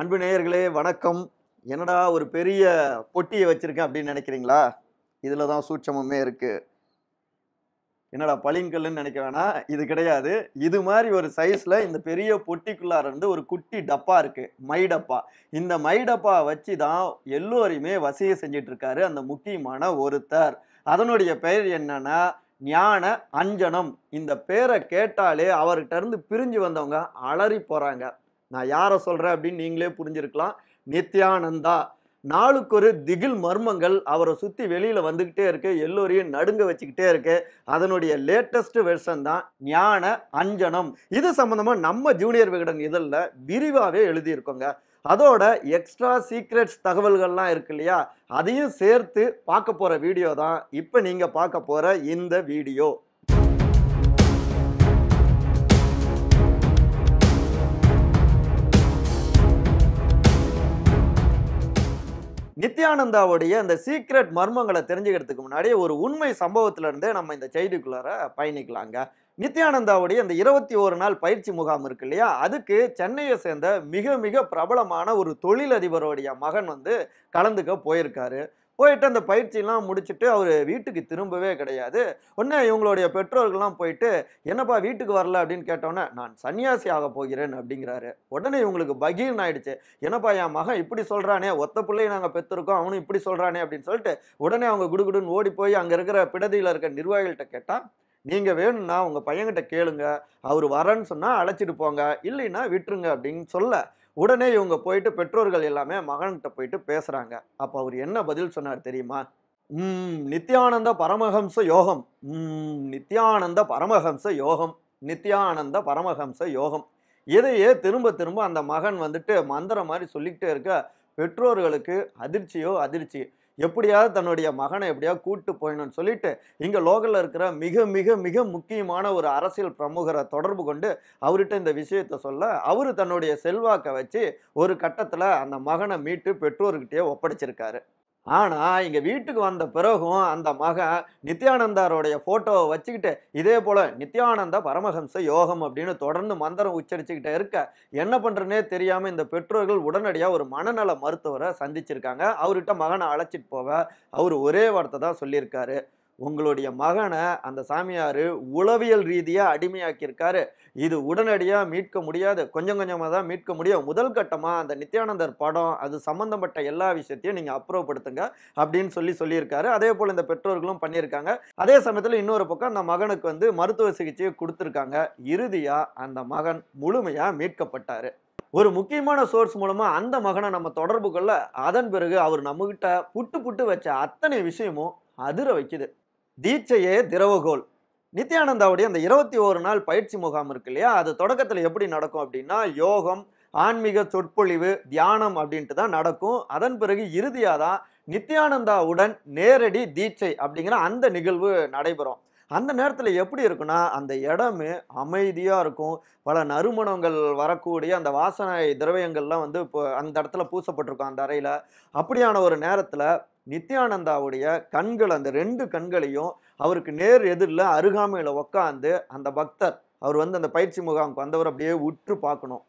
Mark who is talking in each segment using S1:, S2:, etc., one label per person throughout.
S1: அன்பு நேயர்களே வணக்கம் என்னடா ஒரு பெரிய பொட்டியை வச்சுருக்கேன் அப்படின்னு நினைக்கிறீங்களா இதில் தான் சூட்சமுமே இருக்குது என்னடா பளிங்கல்லுன்னு நினைக்க வேணா இது கிடையாது இது மாதிரி ஒரு சைஸில் இந்த பெரிய பொட்டிக்குள்ளார் வந்து ஒரு குட்டி டப்பா இருக்குது மை டப்பா இந்த மை டப்பா வச்சு தான் எல்லோரையுமே வசையை செஞ்சிட்ருக்காரு அந்த முக்கியமான ஒருத்தர் அதனுடைய பெயர் என்னன்னா ஞான அஞ்சனம் இந்த பேரை கேட்டாலே அவர்கிட்ட இருந்து பிரிஞ்சு வந்தவங்க அலறி போகிறாங்க நான் யாரை சொல்கிறேன் அப்படின்னு நீங்களே புரிஞ்சிருக்கலாம் நித்யானந்தா நாளுக்கு ஒரு திகில் மர்மங்கள் அவரை சுற்றி வெளியில் வந்துக்கிட்டே இருக்கு எல்லோரையும் நடுங்க வச்சுக்கிட்டே இருக்கு அதனுடைய லேட்டஸ்ட் வெர்ஷன் தான் ஞான அஞ்சனம் இது சம்மந்தமாக நம்ம ஜூனியர் விகடன் இதழில் விரிவாகவே எழுதியிருக்கோங்க அதோட எக்ஸ்ட்ரா சீக்ரெட்ஸ் தகவல்கள்லாம் இருக்கு இல்லையா அதையும் சேர்த்து பார்க்க போகிற வீடியோ தான் இப்போ நீங்கள் பார்க்க போகிற இந்த வீடியோ நித்யானந்தாவுடைய அந்த சீக்ரெட் மர்மங்களை தெரிஞ்சுக்கிறதுக்கு முன்னாடி ஒரு உண்மை சம்பவத்திலேருந்து நம்ம இந்த செய்திக்குள்ளார பயணிக்கலாங்க நித்யானந்தாவுடைய அந்த இருபத்தி ஒரு நாள் பயிற்சி முகாம் இருக்கு இல்லையா அதுக்கு சென்னையை சேர்ந்த மிக மிக பிரபலமான ஒரு தொழிலதிபருடைய மகன் வந்து கலந்துக்க போயிருக்காரு போயிட்டு அந்த பயிற்சியெல்லாம் முடிச்சுட்டு அவர் வீட்டுக்கு திரும்பவே கிடையாது ஒன்று இவங்களுடைய பெற்றோர்கள்லாம் போயிட்டு என்னப்பா வீட்டுக்கு வரல அப்படின்னு கேட்டோன்னே நான் சன்னியாசி ஆக போகிறேன் அப்படிங்கிறாரு உடனே இவங்களுக்கு பகீர்ன் ஆயிடுச்சு என்னப்பா என் மகன் இப்படி சொல்கிறானே ஒத்த பிள்ளையை நாங்கள் பெற்றிருக்கோம் அவனும் இப்படி சொல்கிறானே அப்படின்னு சொல்லிட்டு உடனே அவங்க குடுகுடுன்னு ஓடி போய் அங்கே இருக்கிற பிடதியில் இருக்க நிர்வாகிகள்கிட்ட கேட்டால் நீங்கள் வேணும்னா உங்கள் பையன்கிட்ட கேளுங்க அவர் வரேன்னு சொன்னால் அழைச்சிட்டு போங்க இல்லைன்னா விட்டுருங்க அப்படின்னு சொல்ல உடனே இவங்க போயிட்டு பெற்றோர்கள் எல்லாமே மகன்கிட்ட போயிட்டு பேசுகிறாங்க அப்போ அவர் என்ன பதில் சொன்னார் தெரியுமா நித்யானந்த பரமஹம்ச யோகம் நித்யானந்த பரமஹம்ச யோகம் நித்யானந்த பரமஹம்ச யோகம் இதையே திரும்ப திரும்ப அந்த மகன் வந்துட்டு மந்திரம் மாதிரி சொல்லிக்கிட்டே இருக்க பெற்றோர்களுக்கு அதிர்ச்சியோ அதிர்ச்சி எப்படியாவது தன்னுடைய மகனை எப்படியாவது கூட்டு போயணும்னு சொல்லிட்டு இங்கே லோக்கலில் இருக்கிற மிக மிக மிக முக்கியமான ஒரு அரசியல் பிரமுகரை தொடர்பு கொண்டு அவர்கிட்ட இந்த விஷயத்தை சொல்ல அவர் தன்னுடைய செல்வாக்கை வச்சு ஒரு கட்டத்தில் அந்த மகனை மீட்டு பெற்றோர்கிட்டயே ஒப்படைச்சிருக்காரு ஆனால் இங்கே வீட்டுக்கு வந்த பிறகும் அந்த மகன் நித்யானந்தாரோடைய ஃபோட்டோவை வச்சுக்கிட்டு இதே போல் நித்யானந்த பரமஹம்ச யோகம் அப்படின்னு தொடர்ந்து மந்திரம் உச்சரிச்சுக்கிட்டே இருக்க என்ன பண்ணுறேன்னே தெரியாமல் இந்த பெற்றோர்கள் உடனடியாக ஒரு மனநல மருத்துவரை சந்திச்சிருக்காங்க அவர்கிட்ட மகனை அழைச்சிட்டு போவ அவர் ஒரே வார்த்தை தான் சொல்லியிருக்காரு உங்களுடைய மகனை அந்த சாமியார் உளவியல் ரீதியாக அடிமையாக்கியிருக்காரு இது உடனடியாக மீட்க முடியாது கொஞ்சம் கொஞ்சமாக தான் மீட்க முடியும் முதல் கட்டமாக அந்த நித்யானந்தர் படம் அது சம்மந்தப்பட்ட எல்லா விஷயத்தையும் நீங்கள் அப்புறப்படுத்துங்க அப்படின்னு சொல்லி சொல்லியிருக்காரு அதே போல் இந்த பெற்றோர்களும் பண்ணியிருக்காங்க அதே சமயத்தில் இன்னொரு பக்கம் அந்த மகனுக்கு வந்து மருத்துவ சிகிச்சையை கொடுத்துருக்காங்க இறுதியாக அந்த மகன் முழுமையாக மீட்கப்பட்டார் ஒரு முக்கியமான சோர்ஸ் மூலமாக அந்த மகனை நம்ம தொடர்பு கொள்ள அதன் பிறகு அவர் நம்மகிட்ட புட்டு புட்டு வச்ச அத்தனை விஷயமும் அதிர வைக்குது தீட்சையே திரவுகோல் நித்யானந்தாவுடைய அந்த இருபத்தி ஒரு நாள் பயிற்சி முகாம் இருக்கு இல்லையா அது தொடக்கத்தில் எப்படி நடக்கும் அப்படின்னா யோகம் ஆன்மீக சொற்பொழிவு தியானம் அப்படின்ட்டு தான் நடக்கும் அதன் பிறகு இறுதியாக தான் நித்யானந்தாவுடன் நேரடி தீட்சை அப்படிங்கிற அந்த நிகழ்வு நடைபெறும் அந்த நேரத்தில் எப்படி இருக்குன்னா அந்த இடமே அமைதியாக இருக்கும் பல நறுமணங்கள் வரக்கூடிய அந்த வாசனை திரவியங்கள்லாம் வந்து இப்போ அந்த இடத்துல பூசப்பட்டிருக்கும் அந்த அறையில் அப்படியான ஒரு நேரத்தில் நித்யானந்தாவுடைய கண்கள் அந்த ரெண்டு கண்களையும் அவருக்கு நேர் எதிரில் அருகாமையில் உக்காந்து அந்த பக்தர் அவர் வந்து அந்த பயிற்சி முகாமுக்கு வந்தவர் அப்படியே உற்று பார்க்கணும்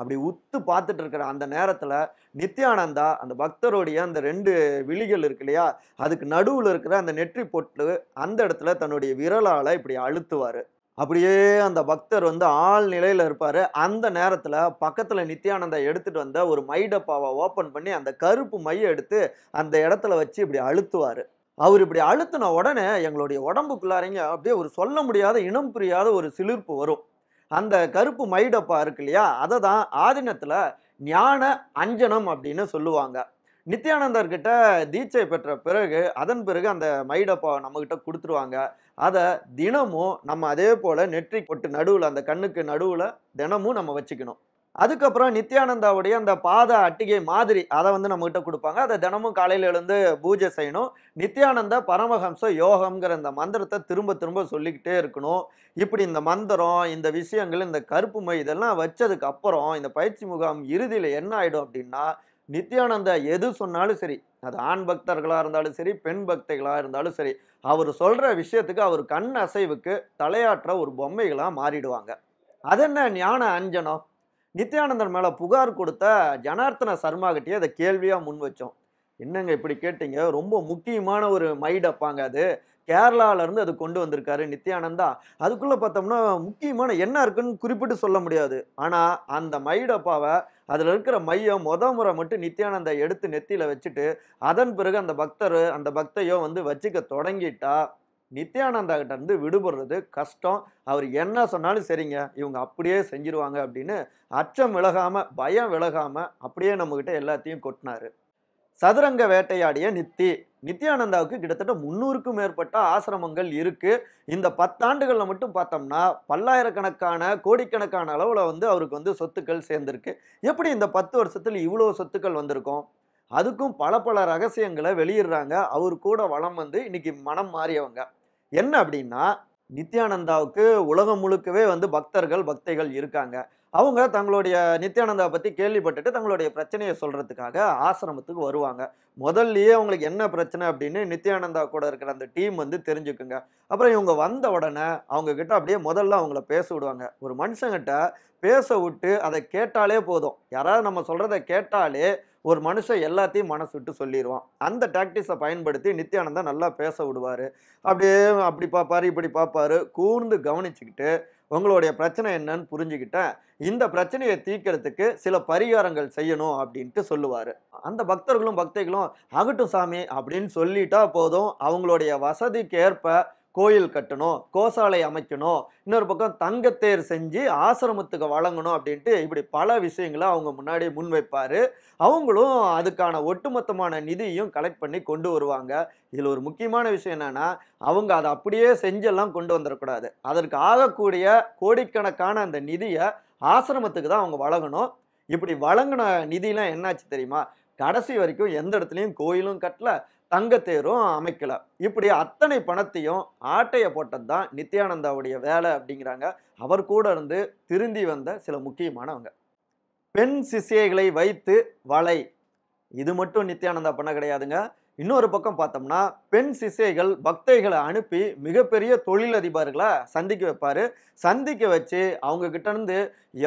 S1: அப்படி உத்து பார்த்துட்டு இருக்கிற அந்த நேரத்தில் நித்யானந்தா அந்த பக்தருடைய அந்த ரெண்டு விழிகள் இருக்கு இல்லையா அதுக்கு நடுவில் இருக்கிற அந்த நெற்றி பொட்டு அந்த இடத்துல தன்னுடைய விரலால் இப்படி அழுத்துவார் அப்படியே அந்த பக்தர் வந்து ஆள் நிலையில் இருப்பார் அந்த நேரத்தில் பக்கத்தில் நித்யானந்தா எடுத்துகிட்டு வந்த ஒரு மை டப்பாவை ஓப்பன் பண்ணி அந்த கருப்பு மையை எடுத்து அந்த இடத்துல வச்சு இப்படி அழுத்துவார் அவர் இப்படி அழுத்தின உடனே எங்களுடைய உடம்புக்குள்ளாரிங்க அப்படியே ஒரு சொல்ல முடியாத இனம் புரியாத ஒரு சிலிர்ப்பு வரும் அந்த கருப்பு மைடப்பா இருக்கு இல்லையா அதை தான் ஆதினத்தில் ஞான அஞ்சனம் அப்படின்னு சொல்லுவாங்க கிட்ட தீட்சை பெற்ற பிறகு அதன் பிறகு அந்த மைடப்பா நம்மக்கிட்ட கொடுத்துருவாங்க அதை தினமும் நம்ம அதே போல் நெற்றி பொட்டு நடுவில் அந்த கண்ணுக்கு நடுவில் தினமும் நம்ம வச்சுக்கணும் அதுக்கப்புறம் நித்யானந்தாவுடைய அந்த பாத அட்டிகை மாதிரி அதை வந்து கிட்ட கொடுப்பாங்க அதை தினமும் காலையில் எழுந்து பூஜை செய்யணும் நித்யானந்த பரமஹம்ச யோகம்ங்கிற இந்த மந்திரத்தை திரும்ப திரும்ப சொல்லிக்கிட்டே இருக்கணும் இப்படி இந்த மந்திரம் இந்த விஷயங்கள் இந்த கருப்பு மை இதெல்லாம் வச்சதுக்கு அப்புறம் இந்த பயிற்சி முகாம் இறுதியில் என்ன ஆகிடும் அப்படின்னா நித்யானந்தா எது சொன்னாலும் சரி அது ஆண் பக்தர்களாக இருந்தாலும் சரி பெண் பக்தர்களாக இருந்தாலும் சரி அவர் சொல்கிற விஷயத்துக்கு அவர் கண் அசைவுக்கு தலையாற்ற ஒரு பொம்மைகளாக மாறிடுவாங்க அது என்ன ஞான அஞ்சனம் நித்யானந்தன் மேலே புகார் கொடுத்த ஜனார்த்தன சர்மாகிட்டே அதை கேள்வியாக முன் வச்சோம் என்னங்க இப்படி கேட்டீங்க ரொம்ப முக்கியமான ஒரு மைடப்பாங்க அது கேரளாவிலேருந்து அது கொண்டு வந்திருக்காரு நித்யானந்தா அதுக்குள்ளே பார்த்தோம்னா முக்கியமான என்ன இருக்குன்னு குறிப்பிட்டு சொல்ல முடியாது ஆனால் அந்த மயிடப்பாவை அதில் இருக்கிற மையம் மொத முறை மட்டும் நித்யானந்தா எடுத்து நெத்தியில் வச்சுட்டு அதன் பிறகு அந்த பக்தர் அந்த பக்தையோ வந்து வச்சுக்க தொடங்கிட்டா நித்யானந்தா கிட்ட இருந்து விடுபடுறது கஷ்டம் அவர் என்ன சொன்னாலும் சரிங்க இவங்க அப்படியே செஞ்சிருவாங்க அப்படின்னு அச்சம் விலகாமல் பயம் விலகாமல் அப்படியே நம்மக்கிட்ட எல்லாத்தையும் கொட்டினாரு சதுரங்க வேட்டையாடிய நித்தி நித்யானந்தாவுக்கு கிட்டத்தட்ட முந்நூறுக்கும் மேற்பட்ட ஆசிரமங்கள் இருக்குது இந்த பத்தாண்டுகளில் மட்டும் பார்த்தோம்னா பல்லாயிரக்கணக்கான கோடிக்கணக்கான அளவில் வந்து அவருக்கு வந்து சொத்துக்கள் சேர்ந்துருக்கு எப்படி இந்த பத்து வருஷத்தில் இவ்வளோ சொத்துக்கள் வந்திருக்கும் அதுக்கும் பல பல ரகசியங்களை வெளியிடுறாங்க அவர் கூட வளம் வந்து இன்னைக்கு மனம் மாறியவங்க என்ன அப்படின்னா நித்யானந்தாவுக்கு உலகம் முழுக்கவே வந்து பக்தர்கள் பக்தைகள் இருக்காங்க அவங்க தங்களுடைய நித்யானந்தாவை பற்றி கேள்விப்பட்டுட்டு தங்களுடைய பிரச்சனையை சொல்கிறதுக்காக ஆசிரமத்துக்கு வருவாங்க முதல்லயே அவங்களுக்கு என்ன பிரச்சனை அப்படின்னு நித்யானந்தா கூட இருக்கிற அந்த டீம் வந்து தெரிஞ்சுக்குங்க அப்புறம் இவங்க வந்த உடனே அவங்கக்கிட்ட அப்படியே முதல்ல அவங்கள பேச விடுவாங்க ஒரு மனுஷங்கிட்ட பேச விட்டு அதை கேட்டாலே போதும் யாராவது நம்ம சொல்கிறத கேட்டாலே ஒரு மனுஷன் எல்லாத்தையும் மனசு விட்டு சொல்லிடுவான் அந்த டாக்டிக்ஸை பயன்படுத்தி நித்யானந்தா நல்லா பேச விடுவார் அப்படியே அப்படி பார்ப்பார் இப்படி பார்ப்பார் கூர்ந்து கவனிச்சுக்கிட்டு உங்களுடைய பிரச்சனை என்னன்னு புரிஞ்சுக்கிட்டேன் இந்த பிரச்சனையை தீர்க்கறதுக்கு சில பரிகாரங்கள் செய்யணும் அப்படின்ட்டு சொல்லுவார் அந்த பக்தர்களும் பக்தைகளும் அகட்டும் சாமி அப்படின்னு சொல்லிட்டா போதும் அவங்களுடைய வசதிக்கேற்ப கோயில் கட்டணும் கோசாலை அமைக்கணும் இன்னொரு பக்கம் தங்கத்தேர் செஞ்சு ஆசிரமத்துக்கு வழங்கணும் அப்படின்ட்டு இப்படி பல விஷயங்களை அவங்க முன்னாடி முன்வைப்பார் அவங்களும் அதுக்கான ஒட்டுமொத்தமான நிதியும் கலெக்ட் பண்ணி கொண்டு வருவாங்க இதில் ஒரு முக்கியமான விஷயம் என்னென்னா அவங்க அதை அப்படியே செஞ்செல்லாம் கொண்டு வந்துடக்கூடாது அதற்கு ஆகக்கூடிய கோடிக்கணக்கான அந்த நிதியை ஆசிரமத்துக்கு தான் அவங்க வழங்கணும் இப்படி வழங்கின நிதியெலாம் என்னாச்சு தெரியுமா கடைசி வரைக்கும் எந்த இடத்துலையும் கோயிலும் கட்டலை தங்கத்தேரும் அமைக்கலை இப்படி அத்தனை பணத்தையும் ஆட்டையை போட்டது தான் நித்யானந்தாவுடைய வேலை அப்படிங்கிறாங்க அவர் கூட இருந்து திருந்தி வந்த சில முக்கியமானவங்க பெண் சிசியைகளை வைத்து வலை இது மட்டும் நித்யானந்தா பண்ண கிடையாதுங்க இன்னொரு பக்கம் பார்த்தோம்னா பெண் சிசைகள் பக்தைகளை அனுப்பி மிகப்பெரிய தொழிலதிபர்களை சந்திக்க வைப்பார் சந்திக்க வச்சு அவங்க கிட்டேருந்து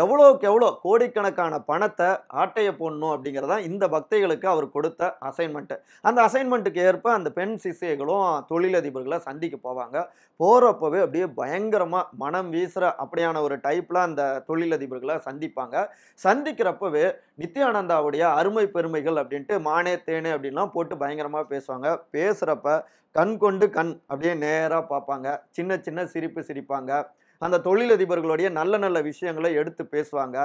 S1: எவ்வளோக்கு எவ்வளோ கோடிக்கணக்கான பணத்தை ஆட்டையை போடணும் அப்படிங்கிறதான் இந்த பக்தைகளுக்கு அவர் கொடுத்த அசைன்மெண்ட்டு அந்த அசைன்மெண்ட்டுக்கு ஏற்ப அந்த பெண் சிசைகளும் தொழிலதிபர்களை சந்திக்க போவாங்க போகிறப்பவே அப்படியே பயங்கரமாக மனம் வீசுகிற அப்படியான ஒரு டைப்பில் அந்த தொழிலதிபர்களை சந்திப்பாங்க சந்திக்கிறப்பவே நித்யானந்தாவுடைய அருமை பெருமைகள் அப்படின்ட்டு மானே தேனே அப்படின்லாம் போட்டு பயங்கரமாக சகஜமாக பேசுவாங்க பேசுகிறப்ப கண் கொண்டு கண் அப்படியே நேராக பார்ப்பாங்க சின்ன சின்ன சிரிப்பு சிரிப்பாங்க அந்த தொழிலதிபர்களுடைய நல்ல நல்ல விஷயங்களை எடுத்து பேசுவாங்க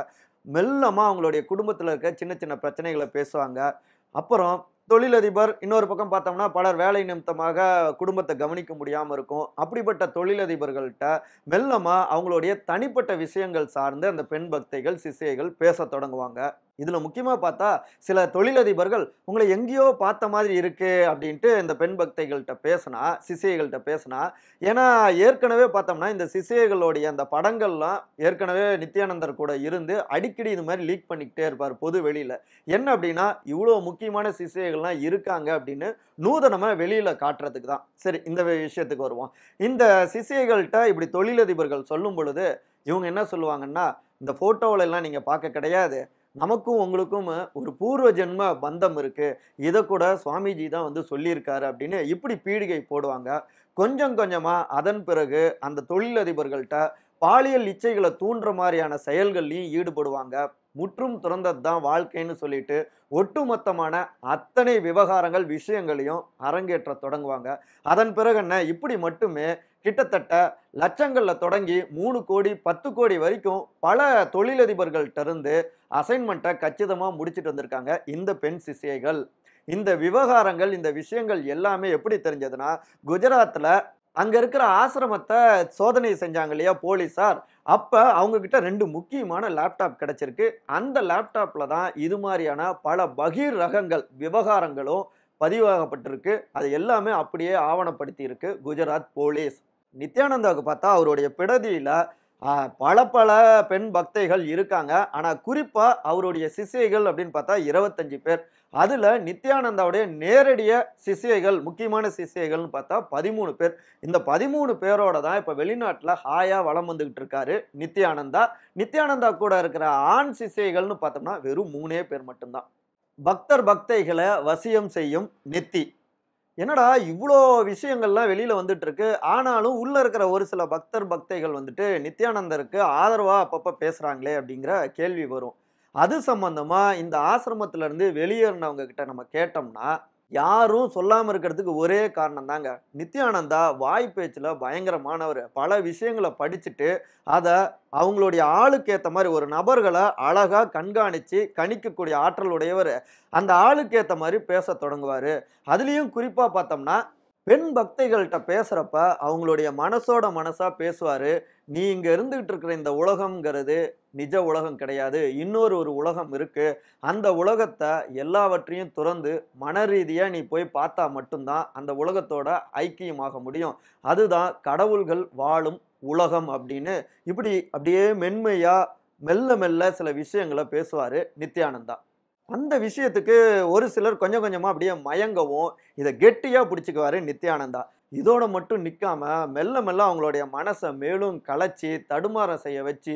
S1: மெல்லமாக அவங்களுடைய குடும்பத்தில் இருக்க சின்ன சின்ன பிரச்சனைகளை பேசுவாங்க அப்புறம் தொழிலதிபர் இன்னொரு பக்கம் பார்த்தோம்னா பலர் வேலை நிமித்தமாக குடும்பத்தை கவனிக்க முடியாமல் இருக்கும் அப்படிப்பட்ட தொழிலதிபர்கள்ட்ட மெல்லமாக அவங்களுடைய தனிப்பட்ட விஷயங்கள் சார்ந்து அந்த பெண் பக்தைகள் சிசைகள் பேச தொடங்குவாங்க இதில் முக்கியமாக பார்த்தா சில தொழிலதிபர்கள் உங்களை எங்கேயோ பார்த்த மாதிரி இருக்குது அப்படின்ட்டு இந்த பெண் பக்தைகள்கிட்ட பேசினா சிசைகள்கிட்ட பேசினா ஏன்னா ஏற்கனவே பார்த்தோம்னா இந்த சிசைகளுடைய அந்த படங்கள்லாம் ஏற்கனவே நித்யானந்தர் கூட இருந்து அடிக்கடி இது மாதிரி லீக் பண்ணிக்கிட்டே இருப்பார் பொது வெளியில் என்ன அப்படின்னா இவ்வளோ முக்கியமான சிசைகள் குழந்தைகள்லாம் இருக்காங்க அப்படின்னு நூதனமாக வெளியில் காட்டுறதுக்கு தான் சரி இந்த விஷயத்துக்கு வருவோம் இந்த சிசைகள்கிட்ட இப்படி தொழிலதிபர்கள் சொல்லும் பொழுது இவங்க என்ன சொல்லுவாங்கன்னா இந்த எல்லாம் நீங்கள் பார்க்க கிடையாது நமக்கும் உங்களுக்கும் ஒரு பூர்வ ஜென்ம பந்தம் இருக்குது இதை கூட சுவாமிஜி தான் வந்து சொல்லியிருக்காரு அப்படின்னு இப்படி பீடிகை போடுவாங்க கொஞ்சம் கொஞ்சமாக அதன் பிறகு அந்த தொழிலதிபர்கள்ட்ட பாலியல் இச்சைகளை தூண்டுற மாதிரியான செயல்கள்லையும் ஈடுபடுவாங்க முற்றும் துறந்தது தான் வாழ்க்கைன்னு சொல்லிட்டு ஒட்டுமொத்தமான அத்தனை விவகாரங்கள் விஷயங்களையும் அரங்கேற்ற தொடங்குவாங்க அதன் பிறகு என்ன இப்படி மட்டுமே கிட்டத்தட்ட லட்சங்களில் தொடங்கி மூணு கோடி பத்து கோடி வரைக்கும் பல தொழிலதிபர்கள்ட்ட இருந்து அசைன்மெண்ட்டை கச்சிதமாக முடிச்சுட்டு வந்திருக்காங்க இந்த பெண் சிசியைகள் இந்த விவகாரங்கள் இந்த விஷயங்கள் எல்லாமே எப்படி தெரிஞ்சதுன்னா குஜராத்தில் அங்கே இருக்கிற ஆசிரமத்தை சோதனை செஞ்சாங்க இல்லையா போலீஸார் அப்போ அவங்கக்கிட்ட ரெண்டு முக்கியமான லேப்டாப் கிடச்சிருக்கு அந்த லேப்டாப்பில் தான் இது மாதிரியான பல பகீர் ரகங்கள் விவகாரங்களும் பதிவாகப்பட்டிருக்கு அது எல்லாமே அப்படியே ஆவணப்படுத்தியிருக்கு குஜராத் போலீஸ் நித்யானந்தாவுக்கு பார்த்தா அவருடைய பிடதியில் பல பல பெண் பக்தைகள் இருக்காங்க ஆனால் குறிப்பாக அவருடைய சிசியைகள் அப்படின்னு பார்த்தா இருபத்தஞ்சி பேர் அதில் நித்யானந்தாவுடைய நேரடிய சிசியைகள் முக்கியமான சிசியைகள்னு பார்த்தா பதிமூணு பேர் இந்த பதிமூணு பேரோட தான் இப்போ வெளிநாட்டில் ஹாயாக வளம் வந்துக்கிட்டு இருக்காரு நித்யானந்தா நித்யானந்தா கூட இருக்கிற ஆண் சிசியைகள்னு பார்த்தோம்னா வெறும் மூணே பேர் மட்டும்தான் பக்தர் பக்தைகளை வசியம் செய்யும் நித்தி என்னடா இவ்வளோ விஷயங்கள்லாம் வெளியில் வந்துட்டு இருக்கு ஆனாலும் உள்ளே இருக்கிற ஒரு சில பக்தர் பக்தைகள் வந்துட்டு நித்யானந்தருக்கு ஆதரவாக அப்பப்போ பேசுகிறாங்களே அப்படிங்கிற கேள்வி வரும் அது சம்பந்தமாக இந்த ஆசிரமத்திலேருந்து வெளியேறினவங்க கிட்ட நம்ம கேட்டோம்னா யாரும் சொல்லாமல் இருக்கிறதுக்கு ஒரே காரணம் தாங்க நித்யானந்தா வாய் பேச்சில் பயங்கரமானவர் பல விஷயங்களை படிச்சுட்டு அதை அவங்களுடைய ஆளுக்கு ஏற்ற மாதிரி ஒரு நபர்களை அழகாக கண்காணித்து கணிக்கக்கூடிய ஆற்றல் உடையவர் அந்த ஆளுக்கு ஏற்ற மாதிரி பேச தொடங்குவார் அதுலேயும் குறிப்பாக பார்த்தோம்னா பெண் பக்தைகள்கிட்ட பேசுகிறப்ப அவங்களுடைய மனசோட மனசாக பேசுவார் நீ இங்கே இருந்துகிட்டு இருக்கிற இந்த உலகம்ங்கிறது நிஜ உலகம் கிடையாது இன்னொரு ஒரு உலகம் இருக்குது அந்த உலகத்தை எல்லாவற்றையும் துறந்து மன ரீதியாக நீ போய் பார்த்தா மட்டும்தான் அந்த உலகத்தோட ஐக்கியமாக முடியும் அதுதான் கடவுள்கள் வாழும் உலகம் அப்படின்னு இப்படி அப்படியே மென்மையாக மெல்ல மெல்ல சில விஷயங்களை பேசுவார் நித்யானந்தா அந்த விஷயத்துக்கு ஒரு சிலர் கொஞ்சம் கொஞ்சமாக அப்படியே மயங்கவும் இதை கெட்டியாக பிடிச்சிக்குவார் நித்யானந்தா இதோட மட்டும் நிற்காம மெல்ல மெல்ல அவங்களுடைய மனசை மேலும் களைச்சி தடுமாற செய்ய வச்சு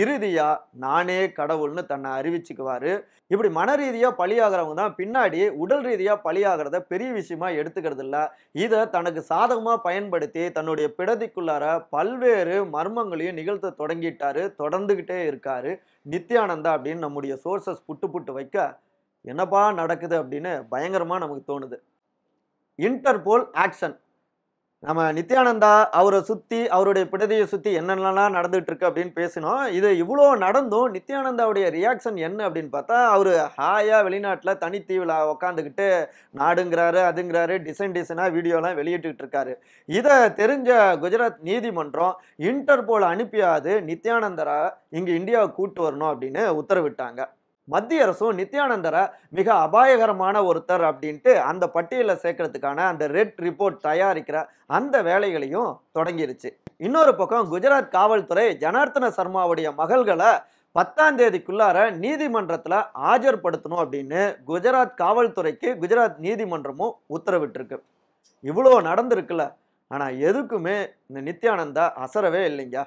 S1: இறுதியாக நானே கடவுள்னு தன்னை அறிவிச்சுக்குவார் இப்படி மன ரீதியாக பலியாகிறவங்க தான் பின்னாடி உடல் ரீதியாக பலியாகிறத பெரிய விஷயமா எடுத்துக்கிறது இல்லை இதை தனக்கு சாதகமாக பயன்படுத்தி தன்னுடைய பிடதிக்குள்ளார பல்வேறு மர்மங்களையும் நிகழ்த்த தொடங்கிட்டாரு தொடர்ந்துக்கிட்டே இருக்கார் நித்யானந்தா அப்படின்னு நம்முடைய சோர்சஸ் புட்டு புட்டு வைக்க என்னப்பா நடக்குது அப்படின்னு பயங்கரமாக நமக்கு தோணுது இன்டர்போல் ஆக்ஷன் நம்ம நித்யானந்தா அவரை சுற்றி அவருடைய பிடதியை சுற்றி என்னென்னலாம் நடந்துகிட்டு இருக்கு அப்படின்னு பேசினோம் இது இவ்வளோ நடந்தும் நித்யானந்தாவுடைய ரியாக்ஷன் என்ன அப்படின்னு பார்த்தா அவர் ஹாயாக வெளிநாட்டில் தனித்தீவில் உக்காந்துக்கிட்டு நாடுங்கிறாரு அதுங்கிறாரு டிசைன் டிசைனாக வீடியோலாம் வெளியிட்டுக்கிட்டு இருக்காரு இதை தெரிஞ்ச குஜராத் நீதிமன்றம் இன்டர்போல் அனுப்பியாது நித்யானந்தரா இங்கே இந்தியாவை கூப்பிட்டு வரணும் அப்படின்னு உத்தரவிட்டாங்க மத்திய அரசும் நித்யானந்தரை மிக அபாயகரமான ஒருத்தர் அப்படின்ட்டு அந்த பட்டியலை சேர்க்கறதுக்கான அந்த ரெட் ரிப்போர்ட் தயாரிக்கிற அந்த வேலைகளையும் தொடங்கிருச்சு இன்னொரு பக்கம் குஜராத் காவல்துறை ஜனார்த்தன சர்மாவுடைய மகள்களை பத்தாம் தேதிக்குள்ளார நீதிமன்றத்தில் ஆஜர்படுத்தணும் அப்படின்னு குஜராத் காவல்துறைக்கு குஜராத் நீதிமன்றமும் உத்தரவிட்டிருக்கு இவ்வளோ நடந்திருக்குல்ல ஆனால் எதுக்குமே இந்த நித்யானந்தா அசரவே இல்லைங்க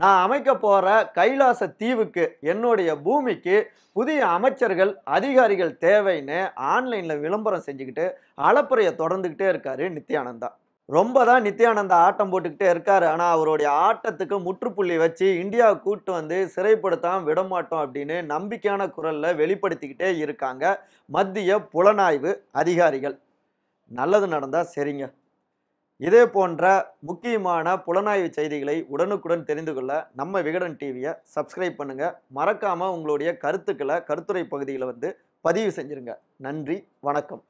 S1: நான் அமைக்க போகிற கைலாச தீவுக்கு என்னுடைய பூமிக்கு புதிய அமைச்சர்கள் அதிகாரிகள் தேவைன்னு ஆன்லைனில் விளம்பரம் செஞ்சுக்கிட்டு அளப்புறையை தொடர்ந்துக்கிட்டே இருக்காரு நித்யானந்தா ரொம்ப தான் நித்யானந்தா ஆட்டம் போட்டுக்கிட்டே இருக்காரு ஆனால் அவருடைய ஆட்டத்துக்கு முற்றுப்புள்ளி வச்சு இந்தியா கூட்டு வந்து சிறைப்படுத்தாம விடமாட்டோம் அப்படின்னு நம்பிக்கையான குரலில் வெளிப்படுத்திக்கிட்டே இருக்காங்க மத்திய புலனாய்வு அதிகாரிகள் நல்லது நடந்தால் சரிங்க இதே போன்ற முக்கியமான புலனாய்வு செய்திகளை உடனுக்குடன் தெரிந்து கொள்ள நம்ம விகடன் டிவியை சப்ஸ்கிரைப் பண்ணுங்கள் மறக்காமல் உங்களுடைய கருத்துக்களை கருத்துரை பகுதியில் வந்து பதிவு செஞ்சுருங்க நன்றி வணக்கம்